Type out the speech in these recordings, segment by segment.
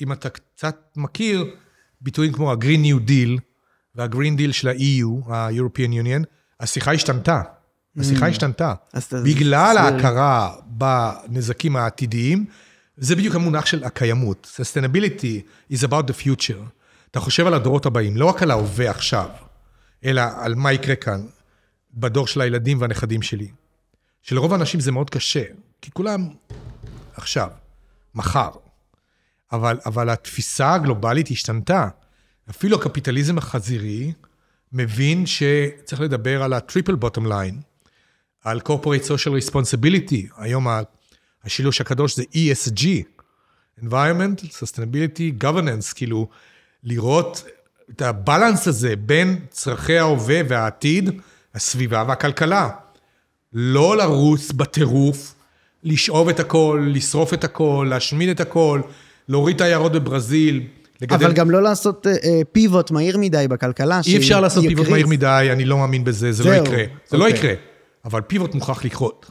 אם אתה קצת מכיר, ביטויים כמו ה-Green New Deal וה-Green Deal של ה-EU, ה-European Union, השיחה השתנתה. השיחה mm. השתנתה. בגלל ההכרה בנזקים העתידיים, זה בדיוק המונח של הקיימות. Sustainability is about the future. אתה חושב על הדורות הבאים, לא רק על ההווה עכשיו, אלא על מה יקרה כאן, בדור של הילדים והנכדים שלי. שלרוב האנשים זה מאוד קשה, כי כולם עכשיו, מחר, אבל, אבל התפיסה הגלובלית השתנתה. אפילו הקפיטליזם החזירי מבין שצריך לדבר על הטריפל בוטום ליין, על corporate social responsibility, היום השילוש הקדוש זה ESG, environment, sustainability, governance, כאילו לראות את הבלנס הזה בין צרכי ההווה והעתיד, הסביבה והכלכלה. לא לרוץ בטירוף, לשאוב את הכל, לשרוף את הכל, להשמיד את הכל. להוריד את העיירות בברזיל. לגדל... אבל גם לא לעשות אה, אה פיבוט מהיר מדי בכלכלה. אי אפשר לעשות יקריז. פיבוט מהיר מדי, אני לא מאמין בזה, זה לא זה לא הוא. יקרה. זה okay. לא יקרה. אבל פיבוט מוכרח לקרות.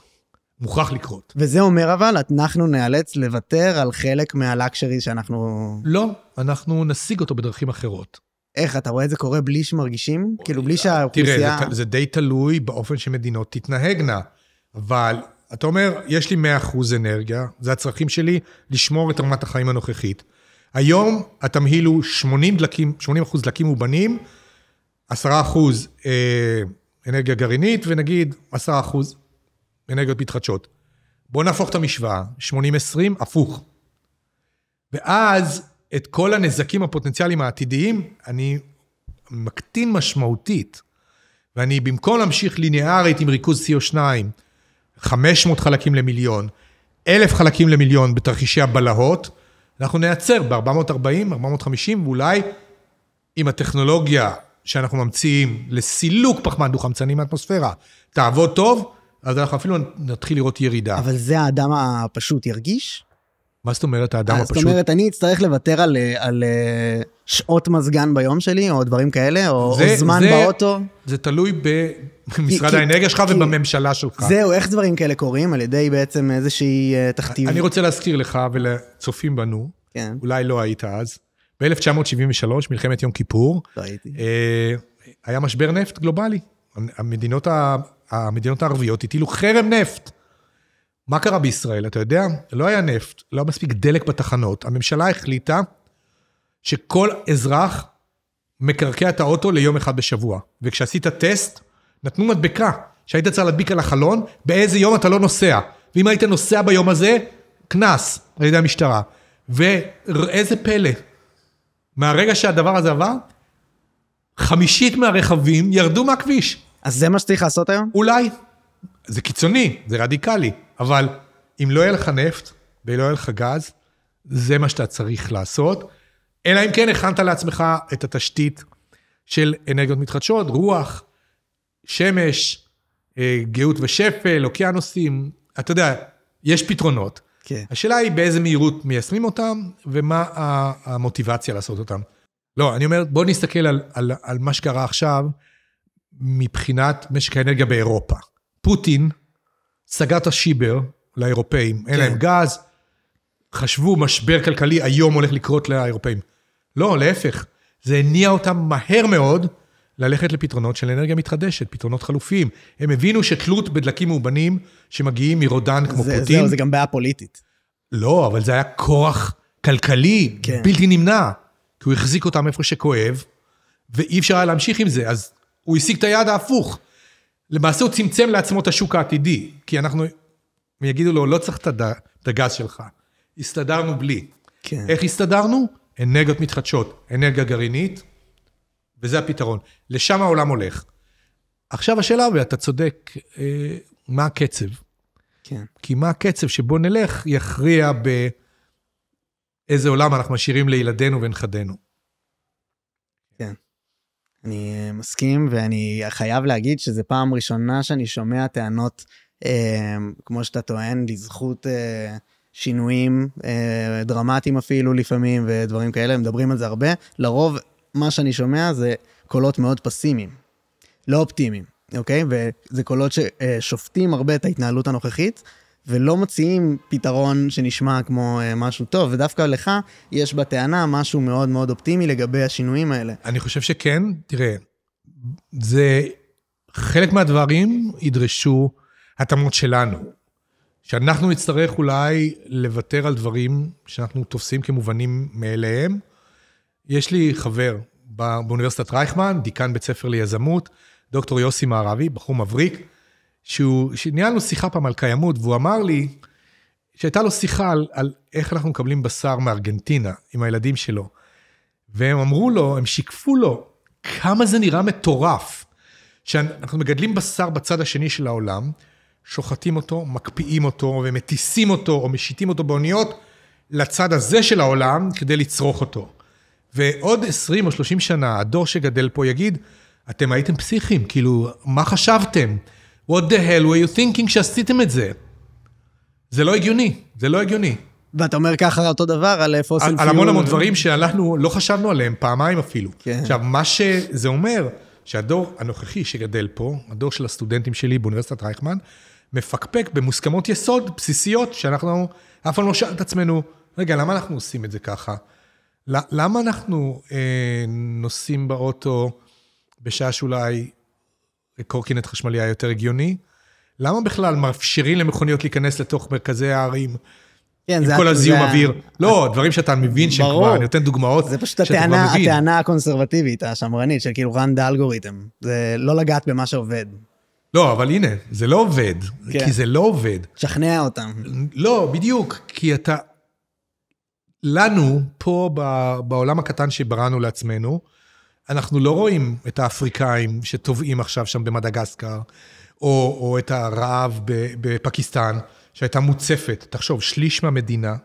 מוכרח לקרות. וזה אומר אבל, אנחנו נאלץ לוותר על חלק מהלקשרי שאנחנו... לא, אנחנו נשיג אותו בדרכים אחרות. איך, אתה רואה את זה קורה בלי שמרגישים? כאילו, בלי שהאוכלוסייה... תראה, זה, זה די תלוי באופן שמדינות תתנהגנה, אבל אתה אומר, יש לי 100% אנרגיה, זה הצרכים שלי, לשמור את רמת החיים הנוכחית. היום התמהיל הוא 80 דלקים, 80 אחוז דלקים מובנים, 10 אחוז אה, אנרגיה גרעינית, ונגיד 10 אחוז אנרגיות מתחדשות. בואו נהפוך את המשוואה, 80-20, הפוך. ואז את כל הנזקים הפוטנציאליים העתידיים, אני מקטין משמעותית. ואני, במקום להמשיך ליניארית עם ריכוז CO2, 500 חלקים למיליון, 1,000 חלקים למיליון בתרחישי הבלהות, אנחנו נייצר ב-440, 450, ואולי עם הטכנולוגיה שאנחנו ממציאים לסילוק פחמן דו-חמצני מהאטמוספירה תעבוד טוב, אז אנחנו אפילו נתחיל לראות ירידה. אבל זה האדם הפשוט ירגיש? מה זאת אומרת האדם אה, הפשוט? זאת אומרת, אני אצטרך לוותר על, אה, על, על אה, שעות מזגן ביום שלי, או דברים כאלה, או, זה, או זמן זה, באוטו. זה תלוי במשרד האנרגיה שלך ובממשלה שלך. זהו, איך דברים כאלה קורים? על ידי בעצם איזושהי אה, תכתיב. אני רוצה להזכיר לך ולצופים בנו, כן. אולי לא היית אז, ב-1973, מלחמת יום כיפור, לא הייתי. אה, היה משבר נפט גלובלי. המדינות, ה... המדינות הערביות הטילו חרם נפט. מה קרה בישראל? אתה יודע, לא היה נפט, לא היה מספיק דלק בתחנות. הממשלה החליטה שכל אזרח מקרקע את האוטו ליום אחד בשבוע. וכשעשית טסט, נתנו מדבקה שהיית צריך להדביק על החלון, באיזה יום אתה לא נוסע. ואם היית נוסע ביום הזה, קנס על ידי המשטרה. ואיזה פלא, מהרגע שהדבר הזה עבר, חמישית מהרכבים ירדו מהכביש. אז זה מה שצריך לעשות היום? אולי. זה קיצוני, זה רדיקלי, אבל אם לא יהיה לך נפט ולא יהיה לך גז, זה מה שאתה צריך לעשות. אלא אם כן הכנת לעצמך את התשתית של אנרגיות מתחדשות, רוח, שמש, אה, גאות ושפל, אוקיינוסים, אתה יודע, יש פתרונות. כן. השאלה היא באיזה מהירות מיישמים אותם, ומה המוטיבציה לעשות אותם. לא, אני אומר, בוא נסתכל על, על, על מה שקרה עכשיו מבחינת משק האנרגיה באירופה. פוטין סגר את השיבר לאירופאים, כן. אין להם גז, חשבו משבר כלכלי, היום הולך לקרות לאירופאים. לא, להפך. זה הניע אותם מהר מאוד ללכת לפתרונות של אנרגיה מתחדשת, פתרונות חלופיים. הם הבינו שתלות בדלקים מאובנים שמגיעים מרודן כמו זה, פוטין... זהו, זה גם בעיה פוליטית. לא, אבל זה היה כורח כלכלי כן. בלתי נמנע, כי הוא החזיק אותם איפה שכואב, ואי אפשר היה להמשיך עם זה, אז הוא השיג את היעד ההפוך. למעשה הוא צמצם לעצמו את השוק העתידי, כי אנחנו, הם יגידו לו, לא צריך את הגז שלך, הסתדרנו בלי. כן. איך הסתדרנו? אנרגיות מתחדשות, אנרגיה גרעינית, וזה הפתרון. לשם העולם הולך. עכשיו השאלה, ואתה צודק, אה, מה הקצב? כן. כי מה הקצב שבו נלך יכריע באיזה עולם אנחנו משאירים לילדינו ונכדינו. כן. אני אה, מסכים, ואני חייב להגיד שזו פעם ראשונה שאני שומע טענות, אה, כמו שאתה טוען, לזכות... אה, שינויים אה, דרמטיים אפילו לפעמים ודברים כאלה, מדברים על זה הרבה. לרוב, מה שאני שומע זה קולות מאוד פסימיים, לא אופטימיים, אוקיי? וזה קולות ששופטים הרבה את ההתנהלות הנוכחית, ולא מציעים פתרון שנשמע כמו אה, משהו טוב, ודווקא לך יש בטענה משהו מאוד מאוד אופטימי לגבי השינויים האלה. אני חושב שכן, תראה, זה... חלק מהדברים ידרשו התאמות שלנו. שאנחנו נצטרך אולי לוותר על דברים שאנחנו תופסים כמובנים מאליהם. יש לי חבר באוניברסיטת רייכמן, דיקן בית ספר ליזמות, דוקטור יוסי מערבי, בחור מבריק, שהוא, שניהלנו שיחה פעם על קיימות, והוא אמר לי שהייתה לו שיחה על, על איך אנחנו מקבלים בשר מארגנטינה עם הילדים שלו. והם אמרו לו, הם שיקפו לו, כמה זה נראה מטורף, שאנחנו מגדלים בשר בצד השני של העולם, שוחטים אותו, מקפיאים אותו ומטיסים אותו או משיתים אותו באוניות לצד הזה של העולם כדי לצרוך אותו. ועוד 20 או 30 שנה, הדור שגדל פה יגיד, אתם הייתם פסיכים, כאילו, מה חשבתם? What the hell were you thinking שעשיתם את זה? זה לא הגיוני, זה לא הגיוני. ואתה אומר ככה אותו דבר על פוסל אה, פיור. על המון המון דברים שאנחנו לא חשבנו עליהם, פעמיים אפילו. כן. עכשיו, מה שזה אומר, שהדור הנוכחי שגדל פה, הדור של הסטודנטים שלי באוניברסיטת רייכמן, מפקפק במוסכמות יסוד בסיסיות שאנחנו אף פעם לא שאל את עצמנו, רגע, למה אנחנו עושים את זה ככה? למה אנחנו אה, נוסעים באוטו בשעה שאולי קורקינט חשמלי היה יותר הגיוני? למה בכלל מאפשרים למכוניות להיכנס לתוך מרכזי הערים? כן, עם כל הזיהום אוויר. לא, את... דברים שאתה מבין שהם כבר, אני נותן דוגמאות שאתה כבר מבין. זה פשוט הטענה, הטענה הקונסרבטיבית, השמרנית, של כאילו run the algorithm. זה לא לגעת במה שעובד. לא, אבל הנה, זה לא עובד. כן. כי זה לא עובד. תשכנע אותם. לא, בדיוק, כי אתה... לנו, פה בעולם הקטן שבראנו לעצמנו, אנחנו לא רואים את האפריקאים שטובעים עכשיו שם במדגסקר, או, או את הרעב בפקיסטן, שהייתה מוצפת. תחשוב, שליש מהמדינה,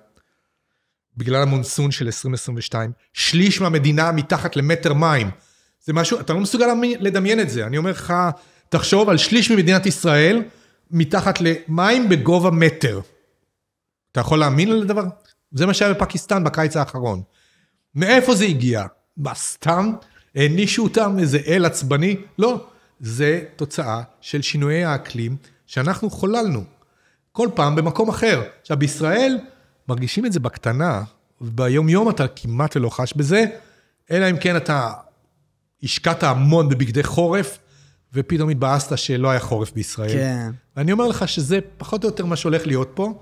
בגלל המונסון של 2022, שליש מהמדינה מתחת למטר מים. זה משהו, אתה לא מסוגל לדמיין את זה. אני אומר לך, תחשוב על שליש ממדינת ישראל מתחת למים בגובה מטר. אתה יכול להאמין על הדבר? זה מה שהיה בפקיסטן בקיץ האחרון. מאיפה זה הגיע? מה, סתם? הענישו אותם איזה אל עצבני? לא. זה תוצאה של שינויי האקלים שאנחנו חוללנו. כל פעם במקום אחר. עכשיו, בישראל מרגישים את זה בקטנה, וביום-יום אתה כמעט ולא חש בזה, אלא אם כן אתה השקעת המון בבגדי חורף, ופתאום התבאסת שלא היה חורף בישראל. כן. ואני אומר לך שזה פחות או יותר מה שהולך להיות פה,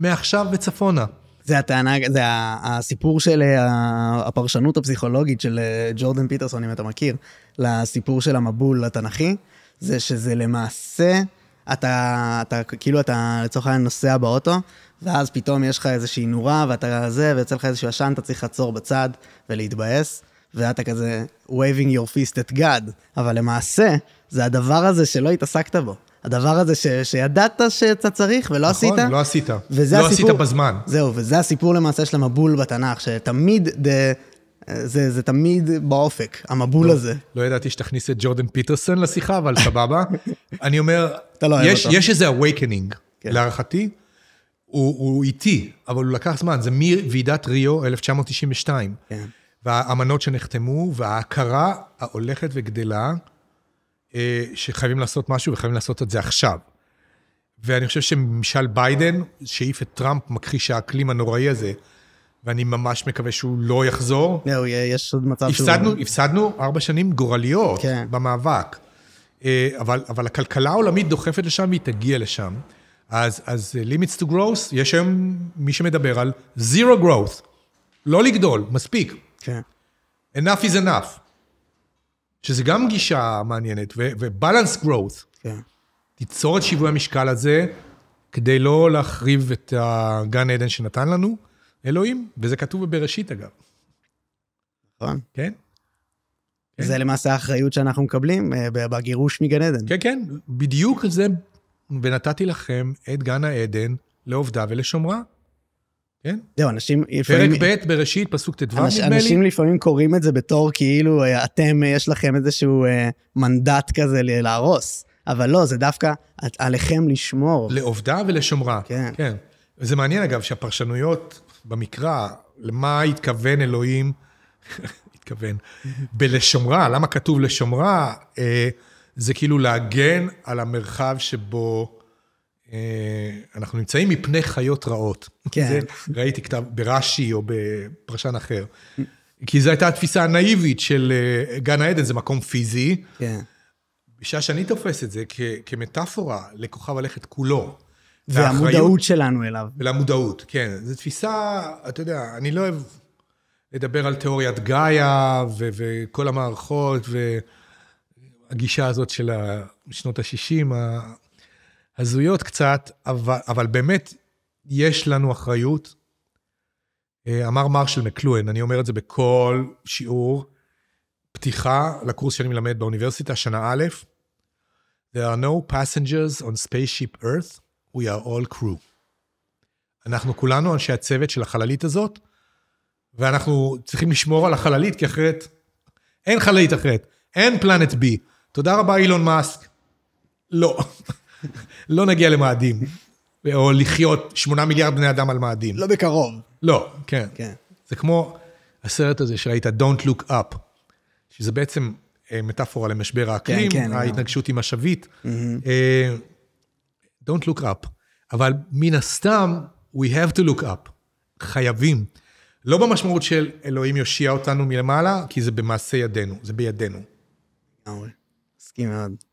מעכשיו וצפונה. זה הטענה, זה הסיפור של הפרשנות הפסיכולוגית של אה, ג'ורדן פיטרסון, אם אתה מכיר, לסיפור של המבול התנכי, זה שזה למעשה, אתה, אתה כאילו אתה לצורך העניין נוסע באוטו, ואז פתאום יש לך איזושהי נורה ואתה זה, ויוצא לך איזשהו עשן, אתה צריך לעצור בצד ולהתבאס. ואתה כזה waving your fist at God, אבל למעשה, זה הדבר הזה שלא התעסקת בו. הדבר הזה ש, שידעת שאתה צריך ולא נכון, עשית. נכון, לא עשית. וזה לא הסיפור, עשית בזמן. זהו, וזה הסיפור למעשה של המבול בתנ"ך, שתמיד, דה, זה, זה תמיד באופק, המבול לא, הזה. לא ידעתי שתכניס את ג'ורדן פיטרסון לשיחה, אבל סבבה. אני אומר, לא יש, יש איזה awakening, כן. להערכתי. הוא, הוא איטי, אבל הוא לקח זמן, זה מוועידת ריו 1992. כן. והאמנות שנחתמו, וההכרה ההולכת וגדלה, אה, שחייבים לעשות משהו וחייבים לעשות את זה עכשיו. ואני חושב שממשל ביידן, שהעיף את טראמפ, מכחיש האקלים הנוראי הזה, ואני ממש מקווה שהוא לא יחזור. לא, יש עוד מצב הפסדנו, שהוא... הפסדנו ארבע שנים גורליות כן. במאבק. אה, אבל, אבל הכלכלה העולמית דוחפת לשם והיא תגיע לשם. אז, אז אה, limits to growth, יש היום מי שמדבר על zero growth. לא לגדול, מספיק. כן. enough is enough. שזה גם גישה מעניינת, ו-balance growth. כן. תיצור את שיווי המשקל הזה, כדי לא להחריב את הגן עדן שנתן לנו, אלוהים, וזה כתוב בבראשית אגב. נכון. כן? כן. זה למעשה האחריות שאנחנו מקבלים אה, בגירוש מגן עדן. כן, כן, בדיוק זה, ונתתי לכם את גן העדן לעובדה ולשומרה. כן? זהו, אנשים לפעמים... פרק ב' בראשית, פסוק ט"ו, אנש, נדמה לי. אנשים לפעמים קוראים את זה בתור כאילו, אה, אתם, אה, יש לכם איזשהו אה, מנדט כזה להרוס. אבל לא, זה דווקא עליכם לשמור. לעובדה ולשומרה. כן. כן. וזה מעניין, אגב, שהפרשנויות במקרא, למה התכוון אלוהים, התכוון, בלשומרה, למה כתוב לשומרה, אה, זה כאילו להגן על המרחב שבו... אה, אנחנו נמצאים מפני חיות רעות. כן. זה, ראיתי כתב ברש"י או בפרשן אחר. כי זו הייתה התפיסה הנאיבית של אה, גן העדן, זה מקום פיזי. כן. בשעה שאני תופס את זה כ- כמטאפורה לכוכב הלכת כולו. והמודעות והחיות, שלנו אליו. ולמודעות, כן. זו תפיסה, אתה יודע, אני לא אוהב לדבר על תיאוריית גאיה ו- וכל המערכות והגישה הזאת של שנות ה-60, הזויות קצת, אבל, אבל באמת יש לנו אחריות. אה, אמר מרשל מקלואן, אני אומר את זה בכל שיעור פתיחה לקורס שאני מלמד באוניברסיטה, שנה א', There are no passengers on spaceship earth, we are all crew. אנחנו כולנו אנשי הצוות של החללית הזאת, ואנחנו צריכים לשמור על החללית, כי אחרת אין חללית אחרת, אין פלנט בי. תודה רבה, אילון מאסק. לא. לא נגיע למאדים, או לחיות שמונה מיליארד בני אדם על מאדים. לא בקרוב. לא, כן. כן. זה כמו הסרט הזה שראית, Don't Look Up, שזה בעצם אה, מטאפורה למשבר האקלים, כן, כן, ההתנגשות עם השביט. אה, Don't Look Up. אבל מן הסתם, we have to look up. חייבים. לא במשמעות של אלוהים יושיע אותנו מלמעלה, כי זה במעשה ידינו, זה בידינו. לגמרי, מסכים מאוד.